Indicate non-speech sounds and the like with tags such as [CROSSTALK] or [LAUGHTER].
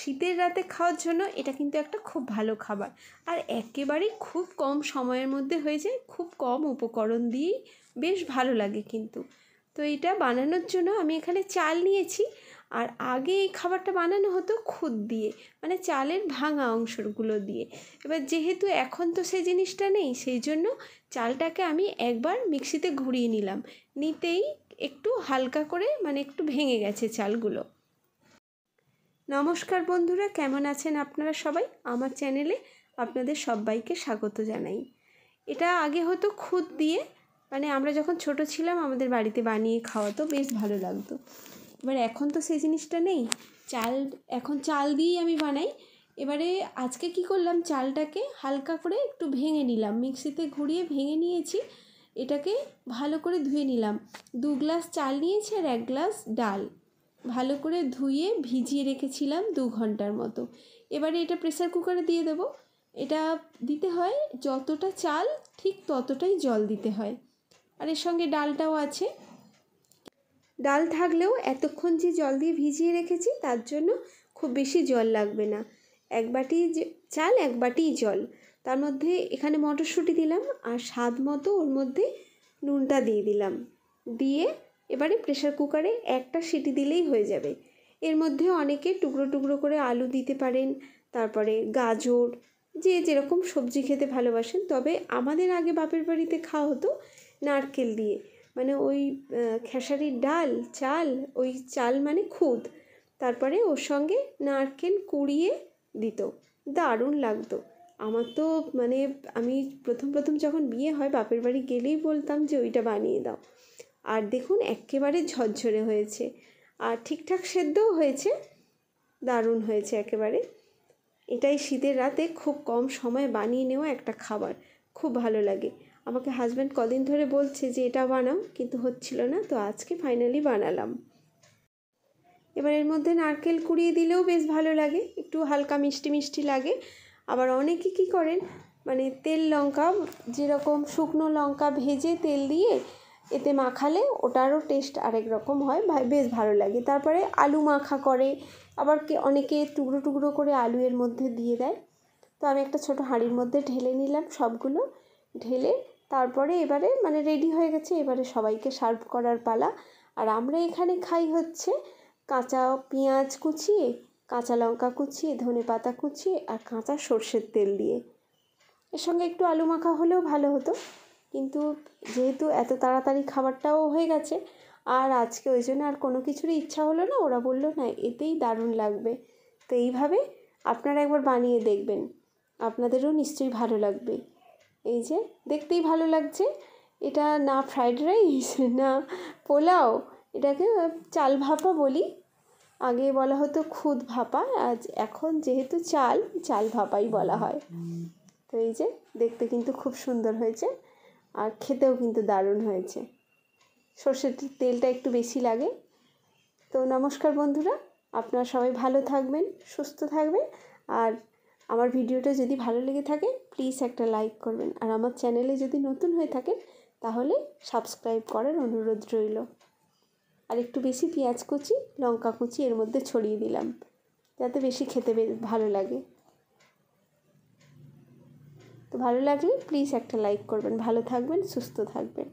শীতের রাতে খাওয়ার জন্য এটা কিন্তু একটা খুব ভালো খাবার আর একেবারেই খুব কম সময়ের মধ্যে হয়ে যায় খুব কম উপকরণ দিয়েই বেশ ভালো লাগে কিন্তু তো এটা বানানোর জন্য আমি এখানে চাল নিয়েছি আর আগে এই খাবারটা বানানো হতো খুদ দিয়ে মানে চালের ভাঙা অংশগুলো দিয়ে এবার যেহেতু এখন তো সেই জিনিসটা নেই সেই জন্য চালটাকে আমি একবার মিক্সিতে ঘুরিয়ে নিলাম নিতেই একটু হালকা করে মানে একটু ভেঙে গেছে চালগুলো নমস্কার বন্ধুরা কেমন আছেন আপনারা সবাই আমার চ্যানেলে আপনাদের সবাইকে স্বাগত জানাই এটা আগে হতো খুদ দিয়ে মানে আমরা যখন ছোট ছিলাম আমাদের বাড়িতে বানিয়ে খাওয়াতো বেশ ভালো লাগতো এবার এখন তো সেই জিনিসটা নেই চাল এখন চাল দিয়েই আমি বানাই এবারে আজকে কি করলাম চালটাকে হালকা করে একটু ভেঙে নিলাম মিক্সিতে ঘুরিয়ে ভেঙে নিয়েছি এটাকে ভালো করে ধুয়ে নিলাম দু গ্লাস চাল নিয়েছি আর এক গ্লাস ডাল ভালো করে ধুয়ে ভিজিয়ে রেখেছিলাম দু ঘন্টার মতো এবারে এটা প্রেসার কুকারে দিয়ে দেবো এটা দিতে হয় যতটা চাল ঠিক ততটাই জল দিতে হয় আর এর সঙ্গে ডালটাও আছে ডাল থাকলেও এতক্ষণ যে জল দিয়ে ভিজিয়ে রেখেছি তার জন্য খুব বেশি জল লাগবে না এক বাটি চাল এক বাটি জল তার মধ্যে এখানে মটরশুঁটি দিলাম আর স্বাদ মতো ওর মধ্যে নুনটা দিয়ে দিলাম দিয়ে এবারে প্রেশার কুকারে একটা সিটি দিলেই হয়ে যাবে এর মধ্যে অনেকে টুকরো টুকরো করে আলু দিতে পারেন তারপরে গাজর যে যেরকম সবজি খেতে ভালোবাসেন তবে আমাদের আগে বাপের বাড়িতে খাওয়া হতো নারকেল দিয়ে মানে ওই খেসারির ডাল চাল ওই চাল মানে খুদ তারপরে ওর সঙ্গে নারকেল কুড়িয়ে দিত দারুণ লাগতো আমার তো মানে আমি প্রথম প্রথম যখন বিয়ে হয় বাপের বাড়ি গেলেই বলতাম যে ওইটা বানিয়ে দাও আর দেখুন একেবারে ঝরঝরে হয়েছে আর ঠিকঠাক সেদ্ধও হয়েছে দারুণ হয়েছে একেবারে এটাই শীতের রাতে খুব কম সময় বানিয়ে নেওয়া একটা খাবার খুব ভালো লাগে আমাকে হাজব্যান্ড কদিন ধরে বলছে যে এটা বানাও কিন্তু হচ্ছিল না তো আজকে ফাইনালি বানালাম এবার এর মধ্যে নারকেল কুড়িয়ে দিলেও বেশ ভালো লাগে একটু হালকা মিষ্টি মিষ্টি লাগে আবার অনেকে কি করেন মানে তেল লঙ্কা যেরকম শুকনো লঙ্কা ভেজে তেল দিয়ে এতে মাখালে ওটারও টেস্ট আরেক রকম হয় বেশ ভালো লাগে তারপরে আলু মাখা করে আবার কে অনেকে টুকরো টুকরো করে আলু এর মধ্যে দিয়ে দেয় তো আমি একটা ছোট হাঁড়ির মধ্যে ঢেলে নিলাম সবগুলো ঢেলে তারপরে এবারে মানে রেডি হয়ে গেছে এবারে সবাইকে সার্ভ করার পালা আর আমরা এখানে খাই হচ্ছে কাঁচা পেঁয়াজ কুচিয়ে কাঁচা লঙ্কা কুচিয়ে ধনে পাতা কুচিয়ে আর কাঁচা সর্ষের তেল দিয়ে এর সঙ্গে একটু আলু মাখা হলেও ভালো হতো কিন্তু যেহেতু এত তাড়াতাড়ি খাবারটাও হয়ে গেছে আর আজকে ওই জন্য আর কোনো কিছুরই ইচ্ছা হলো না ওরা বলল না এতেই দারুণ লাগবে তো এইভাবে আপনারা একবার বানিয়ে দেখবেন আপনাদেরও নিশ্চয়ই ভালো লাগবে এই যে দেখতেই ভালো লাগছে এটা না ফ্রাইড রাইস [LAUGHS] না পোলাও এটাকে চাল ভাপা বলি আগে বলা হতো খুদ ভাপা আজ এখন যেহেতু চাল চাল ভাপাই বলা হয় তো এই যে দেখতে কিন্তু খুব সুন্দর হয়েছে আর খেতেও কিন্তু দারুণ হয়েছে সর্ষের তেলটা একটু বেশি লাগে তো নমস্কার বন্ধুরা আপনারা সবাই ভালো থাকবেন সুস্থ থাকবেন আর আমার ভিডিওটা যদি ভালো লেগে থাকে প্লিজ একটা লাইক করবেন আর আমার চ্যানেলে যদি নতুন হয়ে থাকেন তাহলে সাবস্ক্রাইব করার অনুরোধ রইল আর একটু বেশি পেঁয়াজ কুচি লঙ্কা কুচি এর মধ্যে ছড়িয়ে দিলাম যাতে বেশি খেতে ভালো লাগে তো ভালো লাগলে প্লিজ একটা লাইক করবেন ভালো থাকবেন সুস্থ থাকবেন